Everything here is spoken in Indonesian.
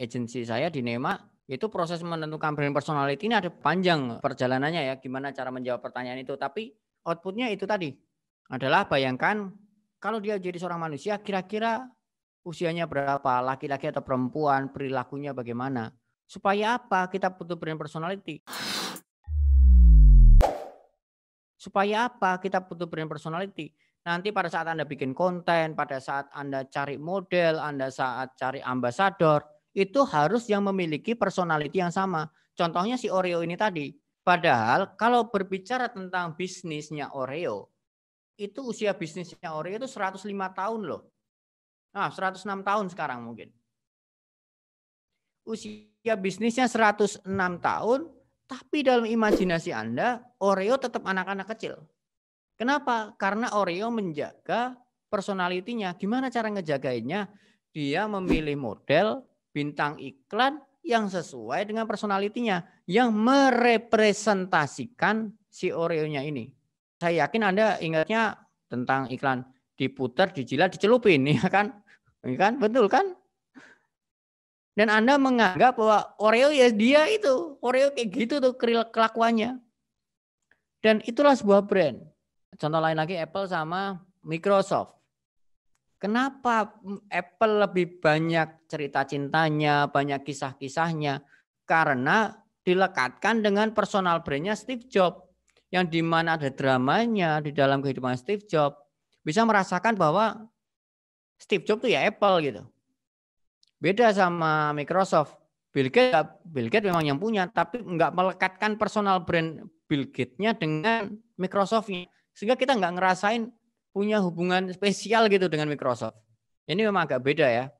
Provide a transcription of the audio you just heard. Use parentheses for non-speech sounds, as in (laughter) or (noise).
agensi saya di Nema itu proses menentukan brand personality ini ada panjang perjalanannya ya gimana cara menjawab pertanyaan itu tapi outputnya itu tadi adalah bayangkan kalau dia jadi seorang manusia kira-kira usianya berapa laki-laki atau perempuan perilakunya bagaimana supaya apa kita butuh brand personality supaya apa kita butuh brand personality nanti pada saat anda bikin konten pada saat anda cari model anda saat cari ambasador itu harus yang memiliki personality yang sama. Contohnya si Oreo ini tadi. Padahal kalau berbicara tentang bisnisnya Oreo, itu usia bisnisnya Oreo itu 105 tahun loh. Nah, 106 tahun sekarang mungkin. Usia bisnisnya 106 tahun, tapi dalam imajinasi Anda, Oreo tetap anak-anak kecil. Kenapa? Karena Oreo menjaga personalitinya. Gimana cara ngejagainnya? Dia memilih model bintang iklan yang sesuai dengan personalitinya yang merepresentasikan si Oreo-nya ini. Saya yakin Anda ingatnya tentang iklan diputar, dijilat, dicelupin (laughs) ya kan? Ya kan? Betul kan? Dan Anda menganggap bahwa Oreo ya dia itu, Oreo kayak gitu tuh kelakuannya. Dan itulah sebuah brand. Contoh lain lagi Apple sama Microsoft. Kenapa mm, Apple lebih banyak cerita cintanya, banyak kisah-kisahnya? Karena dilekatkan dengan personal brandnya Steve Jobs yang di mana ada dramanya di dalam kehidupan Steve Jobs bisa merasakan bahwa Steve Jobs itu ya Apple gitu. Beda sama Microsoft. Bill Gates, ya, Bill Gates memang yang punya, tapi nggak melekatkan personal brand Bill Gates-nya dengan Microsoft-nya. Sehingga kita nggak ngerasain punya hubungan spesial gitu dengan Microsoft. Ini memang agak beda ya.